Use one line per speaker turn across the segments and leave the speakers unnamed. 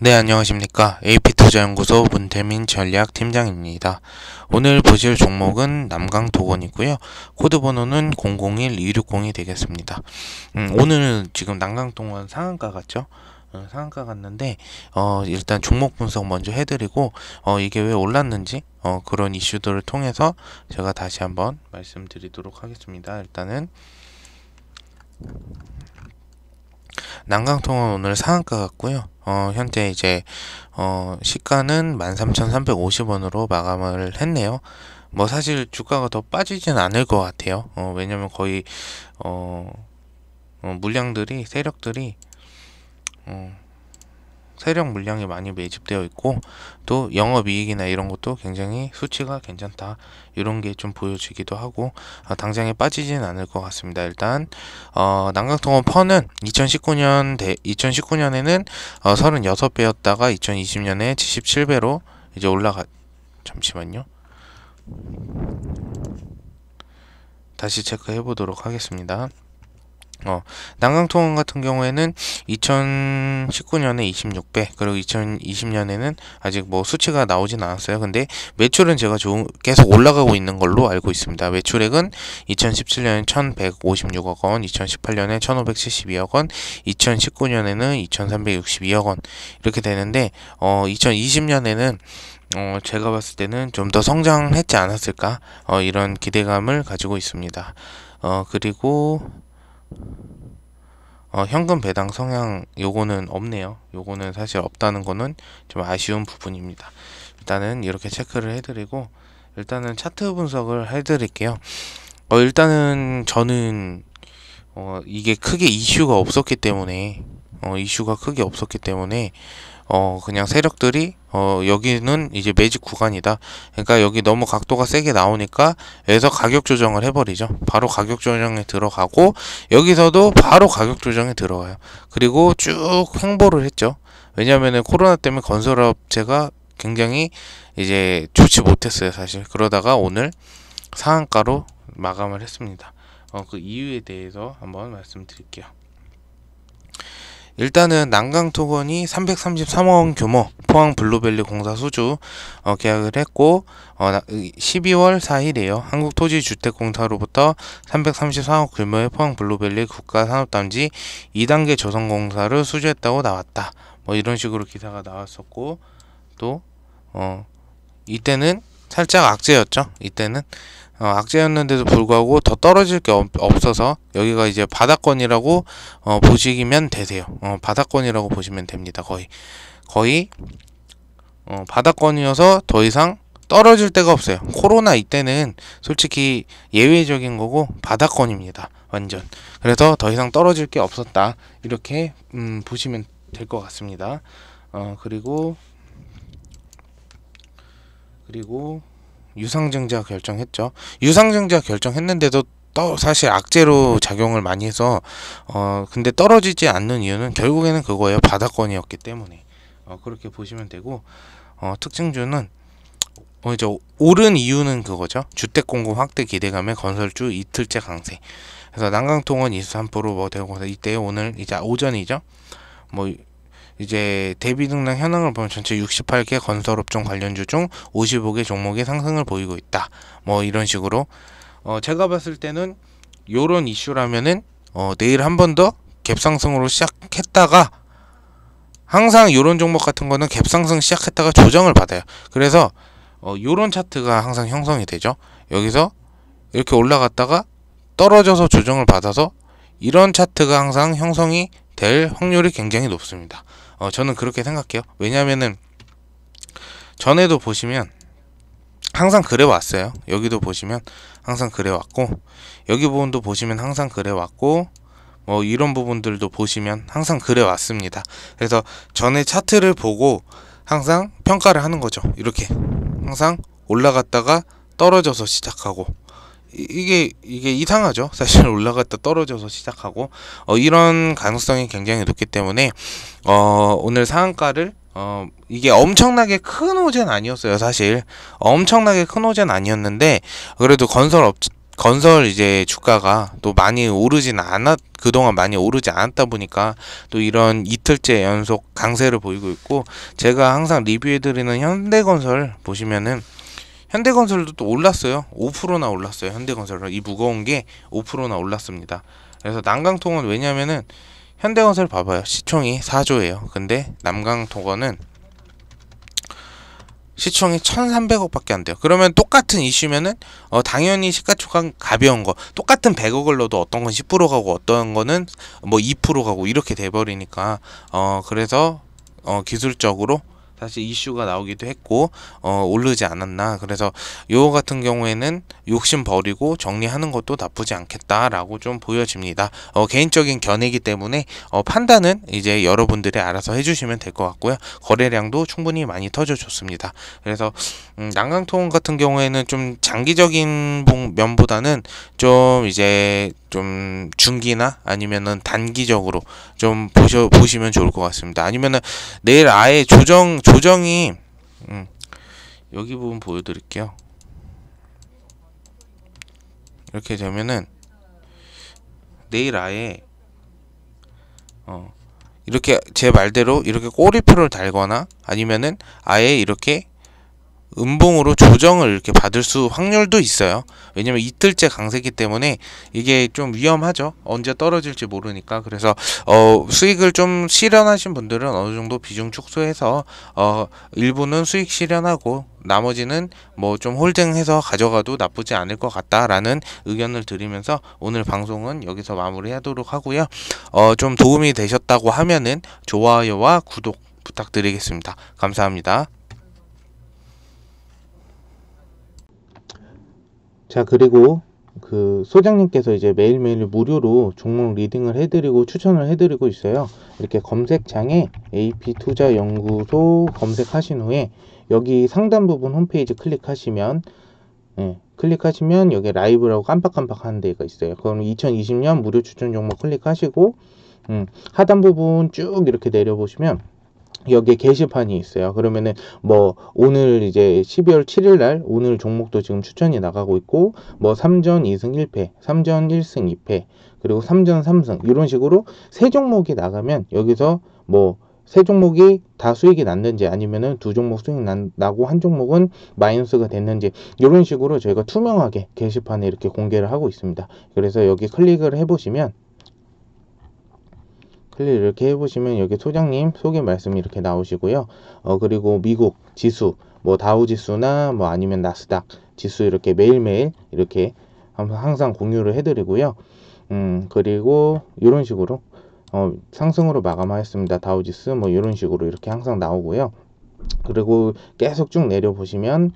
네, 안녕하십니까. AP투자연구소 문태민 전략팀장입니다. 오늘 보실 종목은 남강도건이고요. 코드 번호는 001260이 되겠습니다. 음, 오늘 은 지금 남강동원 상한가 같죠? 어, 상한가 갔는데 어, 일단 종목 분석 먼저 해드리고 어, 이게 왜 올랐는지 어, 그런 이슈들을 통해서 제가 다시 한번 말씀드리도록 하겠습니다. 일단은 난강통은 오늘 상한가 같고요. 어, 현재 이제 어, 시가는 13,350원으로 마감을 했네요. 뭐 사실 주가가 더 빠지진 않을 것 같아요. 어, 왜냐면 거의 어, 어 물량들이 세력들이 어, 세력 물량이 많이 매집되어 있고 또 영업이익이나 이런 것도 굉장히 수치가 괜찮다 이런 게 좀 보여지기도 하고 어, 당장에 빠지진 않을 것 같습니다. 일단 어, 난강통원 펀은 2019년 대, 2019년에는 어, 36배였다가 2020년에 77배로 이제 올라가 잠시만요. 다시 체크해 보도록 하겠습니다. 어, 난강통 원 같은 경우에는 2019년에 26배, 그리고 2020년에는 아직 뭐 수치가 나오진 않았어요. 근데 매출은 제가 좋은, 계속 올라가고 있는 걸로 알고 있습니다. 매출액은 2017년에 1156억 원, 2018년에 1572억 원, 2019년에는 2362억 원, 이렇게 되는데, 어, 2020년에는 어, 제가 봤을 때는 좀 더 성장했지 않았을까, 어, 이런 기대감을 가지고 있습니다. 어, 그리고, 어, 현금 배당 성향 요거는 없네요. 요거는 사실 없다는 거는 좀 아쉬운 부분입니다. 일단은 이렇게 체크를 해드리고 일단은 차트 분석을 해드릴게요. 어, 일단은 저는 어, 이게 크게 이슈가 없었기 때문에 어, 이슈가 크게 없었기 때문에 어 그냥 세력들이 어 여기는 이제 매직 구간이다 그러니까 여기 너무 각도가 세게 나오니까 여기서 가격 조정을 해버리죠 바로 가격 조정에 들어가고 여기서도 바로 가격 조정에 들어가요 그리고 쭉 횡보를 했죠 왜냐면은 코로나 때문에 건설업체가 굉장히 이제 좋지 못했어요 사실 그러다가 오늘 상한가로 마감을 했습니다 어, 그 이유에 대해서 한번 말씀드릴게요 일단은 난강토건이 333억원 규모 포항 블루밸리 공사 수주 어, 계약을 했고 어, 12월 4일이에요. 한국토지주택공사로부터 334억 규모의 포항 블루밸리 국가산업단지 2단계 조성공사를 수주했다고 나왔다. 뭐 이런 식으로 기사가 나왔었고 또 어, 이때는 살짝 악재였죠. 이때는 어, 악재였는데도 불구하고 더 떨어질 게 없, 어서 여기가 이제 바닥권이라고 어, 보시면 되세요. 어, 바닥권이라고 보시면 됩니다. 거의 거의 어, 바닥권이어서 더 이상 떨어질 데가 없어요. 코로나 이때는 솔직히 예외적인 거고 바닥권입니다. 완전. 그래서 더 이상 떨어질 게 없었다. 이렇게 음, 보시면 될 것 같습니다. 어, 그리고 그리고 유상증자 결정했죠. 유상증자 결정했는데도 또 사실 악재로 작용을 많이 해서 어 근데 떨어지지 않는 이유는 결국에는 그거예요. 바닥권이었기 때문에 어 그렇게 보시면 되고 어 특징주는 어 이제 오른 이유는 그거죠. 주택 공급 확대 기대감에 건설주 이틀째 강세. 그래서 난강통원 23%뭐 되고 이때 오늘 이제 오전이죠. 뭐 이제 대비 등락 현황을 보면 전체 68개 건설업종 관련주 중 55개 종목의 상승을 보이고 있다. 뭐 이런 식으로 어 제가 봤을 때는 요런 이슈라면은 어 내일 한 번 더 갭상승으로 시작했다가 항상 요런 종목 같은 거는 갭상승 시작했다가 조정을 받아요. 그래서 어 요런 차트가 항상 형성이 되죠. 여기서 이렇게 올라갔다가 떨어져서 조정을 받아서 이런 차트가 항상 형성이 될 확률이 굉장히 높습니다. 어, 저는 그렇게 생각해요. 왜냐면은 전에도 보시면 항상 그래왔어요. 여기도 보시면 항상 그래왔고 여기 부분도 보시면 항상 그래왔고 뭐 이런 부분들도 보시면 항상 그래왔습니다. 그래서 전에 차트를 보고 항상 평가를 하는 거죠. 이렇게 항상 올라갔다가 떨어져서 시작하고 이게 이게 이상하죠. 사실 올라갔다 떨어져서 시작하고 어, 이런 가능성이 굉장히 높기 때문에 어, 오늘 상한가를 어, 이게 엄청나게 큰 호재는 아니었어요. 사실 엄청나게 큰 호재는 아니었는데 그래도 건설 업 건설 이제 주가가 또 많이 오르진 않았 그동안 많이 오르지 않았다 보니까 또 이런 이틀째 연속 강세를 보이고 있고 제가 항상 리뷰해드리는 현대건설 보시면은 현대건설도 또 올랐어요. 5%나 올랐어요. 현대건설은 이 무거운 게 5%나 올랐습니다. 그래서 남강통은 왜냐면은 현대건설 봐봐요. 시총이 4조예요. 근데 남강통은 시총이 1,300억밖에 안 돼요. 그러면 똑같은 이슈면은 어 당연히 시가총액 가벼운 거 똑같은 100억을 넣어도 어떤 건10% 가고 어떤 거는 뭐2% 가고 이렇게 돼 버리니까 어 그래서 어 기술적으로 사실 이슈가 나오기도 했고 어, 오르지 않았나 그래서 요 같은 경우에는 욕심 버리고 정리하는 것도 나쁘지 않겠다라고 좀 보여집니다 어, 개인적인 견해이기 때문에 어, 판단은 이제 여러분들이 알아서 해주시면 될 것 같고요 거래량도 충분히 많이 터져 좋습니다 그래서 음, 난강통 같은 경우에는 좀 장기적인 면보다는 좀 이제 좀 중기나 아니면은 단기적으로 좀 보셔 보시면 좋을 것 같습니다. 아니면은 내일 아예 조정 조정이 음, 여기 부분 보여드릴게요. 이렇게 되면은 내일 아예 어 이렇게 제 말대로 이렇게 꼬리표를 달거나 아니면은 아예 이렇게 음봉으로 조정을 이렇게 받을 수 확률도 있어요. 왜냐면 이틀째 강세기 때문에 이게 좀 위험하죠. 언제 떨어질지 모르니까. 그래서 어, 수익을 좀 실현하신 분들은 어느 정도 비중 축소해서 어, 일부는 수익 실현하고 나머지는 뭐 좀 홀딩해서 가져가도 나쁘지 않을 것 같다라는 의견을 드리면서 오늘 방송은 여기서 마무리하도록 하고요. 어, 좀 도움이 되셨다고 하면은 좋아요와 구독 부탁드리겠습니다. 감사합니다. 자 그리고 그 소장님께서 이제 매일매일 무료로 종목 리딩을 해드리고 추천을 해드리고 있어요. 이렇게 검색창에 AP투자연구소 검색하신 후에 여기 상단 부분 홈페이지 클릭하시면 예, 클릭하시면 여기 라이브라고 깜빡깜빡 하는 데가 있어요. 그럼 2020년 무료 추천 종목 클릭하시고 음, 하단 부분 쭉 이렇게 내려보시면 여기에 게시판이 있어요. 그러면은 뭐 오늘 이제 12월 7일 날 오늘 종목도 지금 추천이 나가고 있고 뭐 3전 2승 1패, 3전 1승 2패, 그리고 3전 3승 이런 식으로 세 종목이 나가면 여기서 뭐 세 종목이 다 수익이 났는지 아니면은 두 종목 수익 난, 나고 한 종목은 마이너스가 됐는지 이런 식으로 저희가 투명하게 게시판에 이렇게 공개를 하고 있습니다. 그래서 여기 클릭을 해보시면 클릭 이렇게 해보시면 여기 소장님 소개 말씀 이렇게 나오시고요. 어, 그리고 미국 지수, 뭐 다우 지수나 뭐 아니면 나스닥 지수 이렇게 매일매일 이렇게 항상 공유를 해드리고요. 음, 그리고 이런 식으로 어, 상승으로 마감하였습니다. 다우지수뭐 이런 식으로 이렇게 항상 나오고요. 그리고 계속 쭉 내려보시면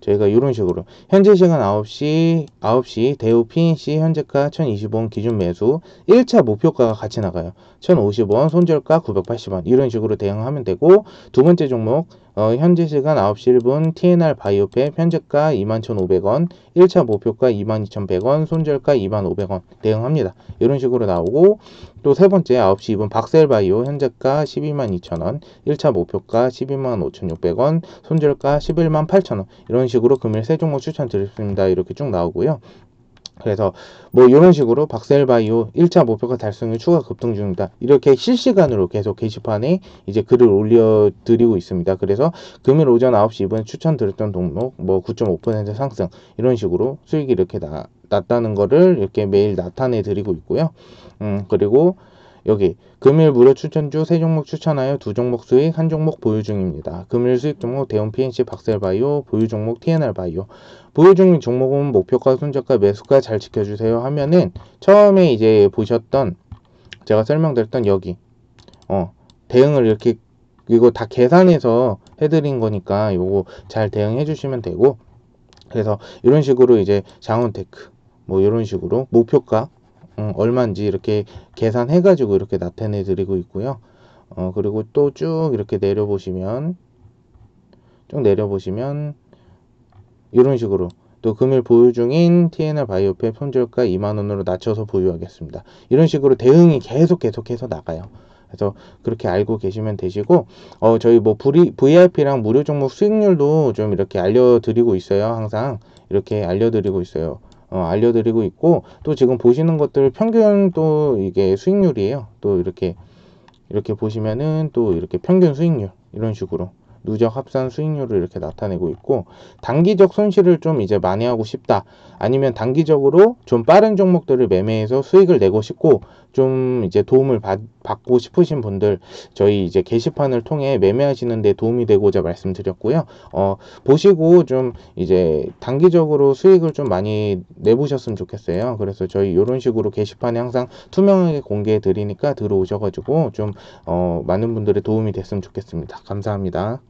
저희가 이런 식으로 현재 시간 9시 9시 대우 PNC 현재가 1020원 기준 매수 1차 목표가가 같이 나가요 1050원 손절가 980원 이런 식으로 대응하면 되고 두 번째 종목 어, 현재 시간 9시 1분 TNR 바이오페 현재가 21,500원, 1차 목표가 22,100원, 손절가 2,500원 대응합니다. 이런 식으로 나오고 또 세 번째 9시 2분 박셀바이오 현재가 122,000원, 1차 목표가 125,600원, 손절가 118,000원 이런 식으로 금일 세 종목 추천드렸습니다. 이렇게 쭉 나오고요. 그래서 뭐 이런 식으로 박셀바이오 1차 목표가 달성률 추가 급등 중입니다. 이렇게 실시간으로 계속 게시판에 이제 글을 올려드리고 있습니다. 그래서 금일 오전 9시 이번에 추천드렸던 종목 뭐 9.5% 상승 이런 식으로 수익이 이렇게 나, 났다는 거를 이렇게 매일 나타내 드리고 있고요. 음 그리고 여기 금일 무료 추천주 세 종목 추천하여 두 종목 수익 한 종목 보유 중입니다. 금일 수익 종목 대형 PNC 박셀바이오 보유 종목 TNR바이오 보유 중인 종목은 목표가 손절가 매수가 잘 지켜주세요 하면은 처음에 이제 보셨던 제가 설명드렸던 여기 어 대응을 이렇게 이거 다 계산해서 해드린 거니까 요거 잘 대응해 주시면 되고 그래서 이런 식으로 이제 장원테크 뭐 이런 식으로 목표가 어, 얼마인지 이렇게 계산해 가지고 이렇게 나타내 드리고 있고요 어, 그리고 또 쭉 이렇게 내려 보시면 쭉 내려 보시면 이런 식으로 또 금일 보유 중인 TNR 바이오페 품절가 2만원으로 낮춰서 보유하겠습니다. 이런 식으로 대응이 계속 계속해서 나가요. 그래서 그렇게 알고 계시면 되시고 어 저희 뭐 브리, VIP랑 무료 종목 수익률도 좀 이렇게 알려드리고 있어요. 항상 이렇게 알려드리고 있어요. 어, 알려드리고 있고 또 지금 보시는 것들 평균 또 이게 수익률이에요 또 이렇게 이렇게 보시면은 또 이렇게 평균 수익률 이런 식으로 누적 합산 수익률을 이렇게 나타내고 있고 단기적 손실을 좀 이제 많이 하고 싶다 아니면 단기적으로 좀 빠른 종목들을 매매해서 수익을 내고 싶고 좀 이제 도움을 받, 받고 싶으신 분들 저희 이제 게시판을 통해 매매하시는데 도움이 되고자 말씀드렸고요. 어, 보시고 좀 이제 단기적으로 수익을 좀 많이 내보셨으면 좋겠어요. 그래서 저희 이런 식으로 게시판에 항상 투명하게 공개해 드리니까 들어오셔가지고 좀 어, 많은 분들의 도움이 됐으면 좋겠습니다. 감사합니다.